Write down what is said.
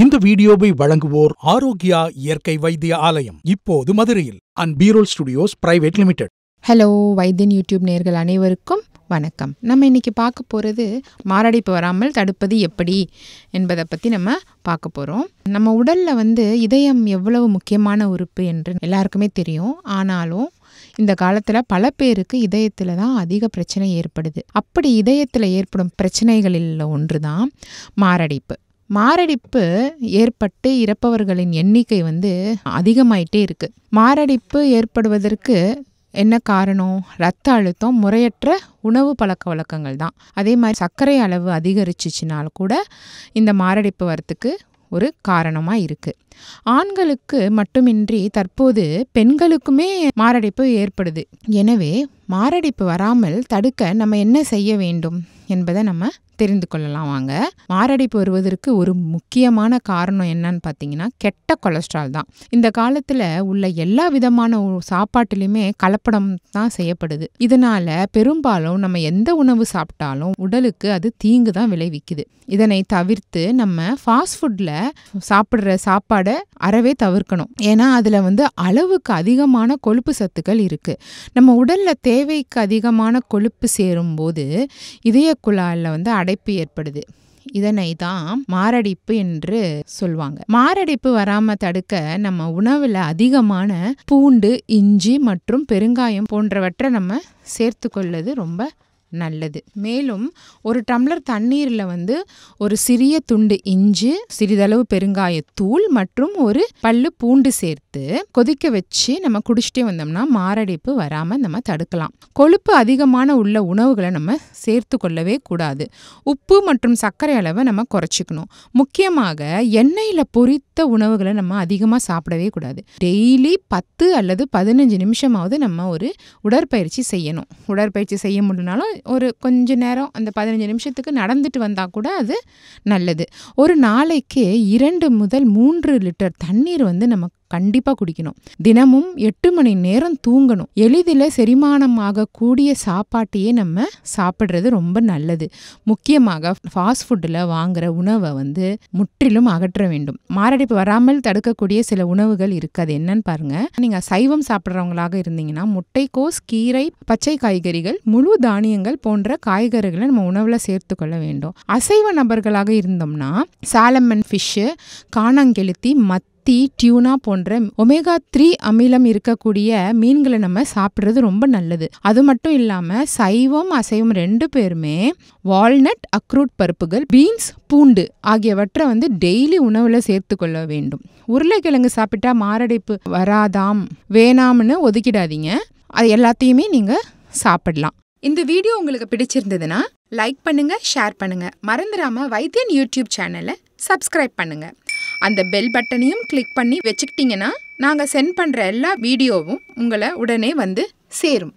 இந்த வீடியோவை வழங்குவோர் ஆரோக்கியா இயற்கை வைத்திய ஆலயம் இப்போது மதுரையில் அண்ட் பீரோல் ஸ்டுடியோஸ் பிரைவேட் லிமிடெட் ஹலோ வைத்தியன் யூடியூப் நேர்கள் அனைவருக்கும் வணக்கம் நம்ம இன்னைக்கு பார்க்க போகிறது மாரடைப்பு வராமல் தடுப்பது எப்படி என்பதை பற்றி நம்ம பார்க்க போகிறோம் நம்ம உடலில் வந்து இதயம் எவ்வளவு முக்கியமான உறுப்பு என்று எல்லாருக்குமே தெரியும் ஆனாலும் இந்த காலத்தில் பல பேருக்கு இதயத்தில் தான் அதிக பிரச்சனை ஏற்படுது அப்படி இதயத்தில் ஏற்படும் பிரச்சனைகளில் ஒன்று தான் மாரடைப்பு மாரடைப்பு ஏற்பட்டு இறப்பவர்களின் எண்ணிக்கை வந்து அதிகமாயிட்டே இருக்குது மாரடைப்பு ஏற்படுவதற்கு என்ன காரணம் ரத்த அழுத்தம் முறையற்ற உணவு பழக்க வழக்கங்கள் தான் அதே மாதிரி சர்க்கரை அளவு அதிகரிச்சிச்சினால் கூட இந்த மாரடைப்பு வரத்துக்கு ஒரு காரணமாக இருக்குது ஆண்களுக்கு மட்டுமின்றி தற்போது பெண்களுக்குமே மாரடைப்பு ஏற்படுது எனவே மாரடைப்பு வராமல் தடுக்க நம்ம என்ன செய்ய வேண்டும் என்பதை நம்ம தெரிந்து கொள்ளலாம் வாங்க மாரடைப்பு வருவதற்கு ஒரு முக்கியமான காரணம் என்னன்னு பார்த்தீங்கன்னா கெட்ட கொலஸ்ட்ரால் தான் இந்த காலத்தில் உள்ள எல்லா விதமான சாப்பாட்டிலையுமே கலப்படம் தான் செய்யப்படுது இதனால பெரும்பாலும் நம்ம எந்த உணவு சாப்பிட்டாலும் உடலுக்கு அது தீங்கு தான் விளைவிக்குது இதனை தவிர்த்து நம்ம ஃபாஸ்ட் ஃபுட்டில் சாப்பிட்ற சாப்பாடை அறவே தவிர்க்கணும் ஏன்னா அதில் வந்து அளவுக்கு அதிகமான கொழுப்பு சத்துக்கள் இருக்குது நம்ம உடலில் தேவைக்கு அதிகமான கொழுப்பு சேரும்போது இதய குழாயில் வந்து அடை அடைப்பு ஏற்படுது இதனை தான் மாரடைப்பு என்று சொல்லுவாங்க மாரடைப்பு வராம தடுக்க நம்ம உணவுல அதிகமான பூண்டு இஞ்சி மற்றும் பெருங்காயம் போன்றவற்றை நம்ம சேர்த்து கொள்வது ரொம்ப நல்லது மேலும் ஒரு டம்ளர் தண்ணீரில் வந்து ஒரு சிறிய துண்டு இஞ்சி சிறிதளவு பெருங்காயத்தூள் மற்றும் ஒரு பல்லு பூண்டு சேர்த்து கொதிக்க வச்சு நம்ம குடிச்சிட்டே வந்தோம்னா மாரடைப்பு வராமல் நம்ம தடுக்கலாம் கொழுப்பு அதிகமான உள்ள உணவுகளை நம்ம சேர்த்து கொள்ளவே கூடாது உப்பு மற்றும் சர்க்கரை அளவை நம்ம குறைச்சிக்கணும் முக்கியமாக எண்ணெயில் பொரித்த உணவுகளை நம்ம அதிகமாக சாப்பிடவே கூடாது டெய்லி பத்து அல்லது பதினஞ்சு நிமிஷமாவது நம்ம ஒரு உடற்பயிற்சி செய்யணும் உடற்பயிற்சி செய்ய முடியலனாலும் ஒரு கொஞ்ச நேரம் அந்த பதினஞ்சு நிமிஷத்துக்கு நடந்துட்டு வந்தால் கூட அது நல்லது ஒரு நாளைக்கு இரண்டு முதல் மூன்று லிட்டர் தண்ணீர் வந்து நம்ம கண்டிப்பாக குடிக்கணும் தினமும் எட்டு மணி நேரம் தூங்கணும் எளிதில் செரிமானம் ஆகக்கூடிய சாப்பாட்டையே நம்ம சாப்பிட்றது ரொம்ப நல்லது முக்கியமாக ஃபாஸ்ட் ஃபுட்டில் வாங்குகிற உணவை வந்து முற்றிலும் அகற்ற வேண்டும் மாரடைப்பு வராமல் தடுக்கக்கூடிய சில உணவுகள் இருக்குது அது என்னன்னு பாருங்கள் நீங்கள் சைவம் சாப்பிட்றவங்களாக இருந்தீங்கன்னா முட்டைக்கோஸ் கீரை பச்சை காய்கறிகள் முழு தானியங்கள் போன்ற காய்கறிகளை நம்ம உணவில் சேர்த்துக்கொள்ள வேண்டும் அசைவ நபர்களாக இருந்தோம்னா சாலமன் ஃபிஷ்ஷு காணாங்கெளுத்தி மத் கத்தி டியூனா போன்ற ஒமேகா த்ரீ அமிலம் இருக்கக்கூடிய மீன்களை நம்ம சாப்பிட்றது ரொம்ப நல்லது அது மட்டும் இல்லாமல் சைவம் அசைவம் ரெண்டு பேருமே வால்நட் அக்ரூட் பருப்புகள் பீன்ஸ் பூண்டு ஆகியவற்றை வந்து டெய்லி உணவில் சேர்த்து கொள்ள வேண்டும் உருளைக்கிழங்கு சாப்பிட்டா மாரடைப்பு வராதாம் வேணாம்னு ஒதுக்கிடாதீங்க அது எல்லாத்தையுமே நீங்கள் சாப்பிடலாம் இந்த வீடியோ உங்களுக்கு பிடிச்சிருந்ததுன்னா லைக் பண்ணுங்க ஷேர் பண்ணுங்க மறந்துடாம வைத்தியன் யூடியூப் சேனலை சப்ஸ்கிரைப் பண்ணுங்க அந்த பெல் பட்டனையும் கிளிக் பண்ணி வச்சுக்கிட்டிங்கன்னா நாங்கள் சென்ட் பண்ணுற எல்லா வீடியோவும் உங்களை உடனே வந்து சேரும்